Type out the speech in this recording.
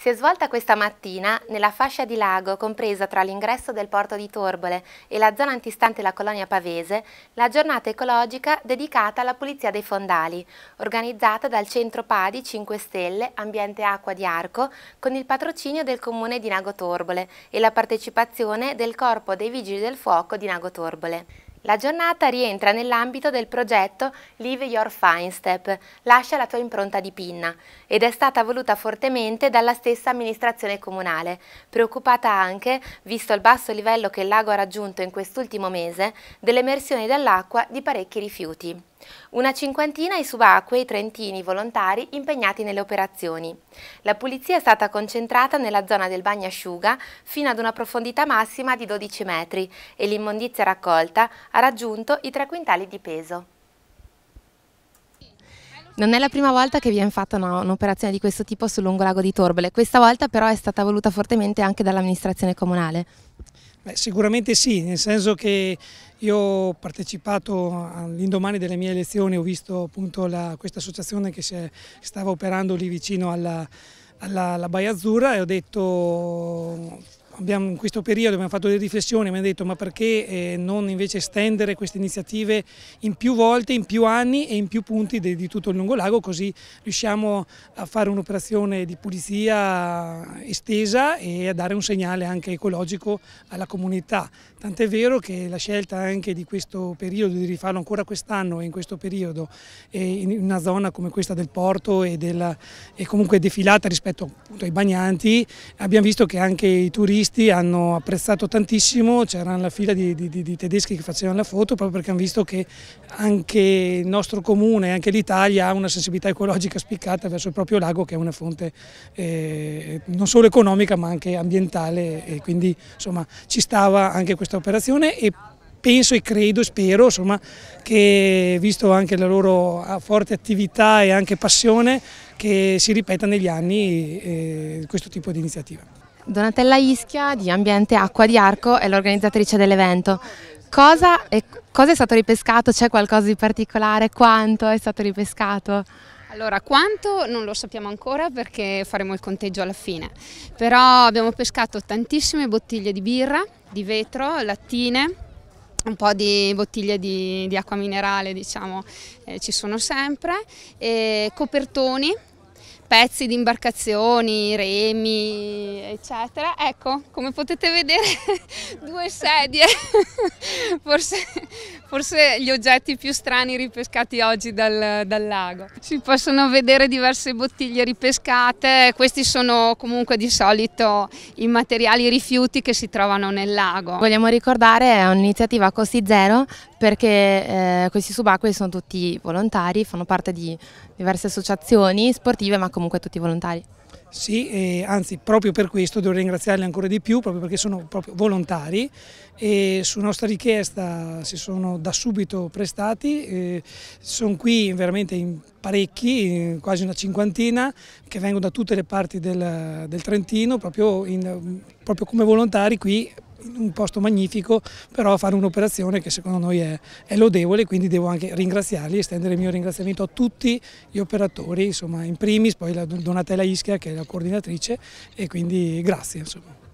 Si è svolta questa mattina nella fascia di lago compresa tra l'ingresso del porto di Torbole e la zona antistante la colonia pavese la giornata ecologica dedicata alla pulizia dei fondali, organizzata dal Centro Padi 5 Stelle Ambiente Acqua di Arco con il patrocinio del Comune di Nago Torbole e la partecipazione del Corpo dei Vigili del Fuoco di Nago Torbole. La giornata rientra nell'ambito del progetto Live Your Fine Step, lascia la tua impronta di pinna, ed è stata voluta fortemente dalla stessa amministrazione comunale, preoccupata anche, visto il basso livello che il lago ha raggiunto in quest'ultimo mese, dell'emersione dall'acqua di parecchi rifiuti. Una cinquantina i subacquei trentini volontari impegnati nelle operazioni. La pulizia è stata concentrata nella zona del bagnasciuga fino ad una profondità massima di 12 metri e l'immondizia raccolta ha raggiunto i 3 quintali di peso. Non è la prima volta che viene fatta un'operazione di questo tipo sul lungo lago di Torbole, questa volta però è stata voluta fortemente anche dall'amministrazione comunale. Beh, sicuramente sì, nel senso che io ho partecipato all'indomani delle mie elezioni, ho visto appunto la, questa associazione che è, stava operando lì vicino alla, alla, alla Baia Azzurra e ho detto abbiamo, in questo periodo abbiamo fatto delle riflessioni, abbiamo detto ma perché eh, non invece estendere queste iniziative in più volte, in più anni e in più punti di, di tutto il lungolago così riusciamo a fare un'operazione di pulizia estesa e a dare un segnale anche ecologico alla comunità. Tant'è vero che la scelta anche di questo periodo, di rifarlo ancora quest'anno e in questo periodo, eh, in una zona come questa del porto e, della, e comunque defilata rispetto appunto, ai bagnanti, abbiamo visto che anche i turisti turisti hanno apprezzato tantissimo, c'era la fila di, di, di, tedeschi che facevano la foto proprio perché hanno visto che anche il nostro comune, anche l'Italia ha una sensibilità ecologica spiccata verso il proprio lago che è una fonte eh, non solo economica ma anche ambientale e quindi insomma ci stava anche questa operazione e penso e credo e spero insomma, che visto anche la loro ah, forte attività e anche passione che si ripeta negli anni eh, questo tipo di iniziativa. Donatella Ischia di Ambiente Acqua di Arco è l'organizzatrice dell'evento. Cosa è, cosa è stato ripescato? C'è qualcosa di particolare? Quanto è stato ripescato? Allora, quanto non lo sappiamo ancora perché faremo il conteggio alla fine, però abbiamo pescato tantissime bottiglie di birra, di vetro, lattine, un po' di bottiglie di, di acqua minerale, diciamo, eh, ci sono sempre, e copertoni pezzi di imbarcazioni, remi, eccetera. Ecco, come potete vedere, due sedie forse, forse, gli oggetti più strani ripescati oggi dal, dal, lago. Si possono vedere diverse bottiglie ripescate, questi sono comunque di solito i materiali rifiuti che si trovano nel lago. Vogliamo ricordare è un'iniziativa a costi zero perché eh, questi subacquei sono tutti volontari, fanno parte di diverse associazioni sportive ma comunque tutti volontari. Sì, eh, anzi proprio per questo devo ringraziarli ancora di più, proprio perché sono proprio volontari e su nostra richiesta si sono da subito prestati, sono qui veramente in parecchi, quasi una cinquantina, che vengono da tutte le parti del, del Trentino proprio, in, proprio come volontari qui in un posto magnifico, però a fare un'operazione che secondo noi è, è, lodevole, quindi devo anche ringraziarli e estendere il mio ringraziamento a tutti gli operatori, insomma in primis, poi la Donatella Ischia che è la coordinatrice e quindi grazie. Insomma.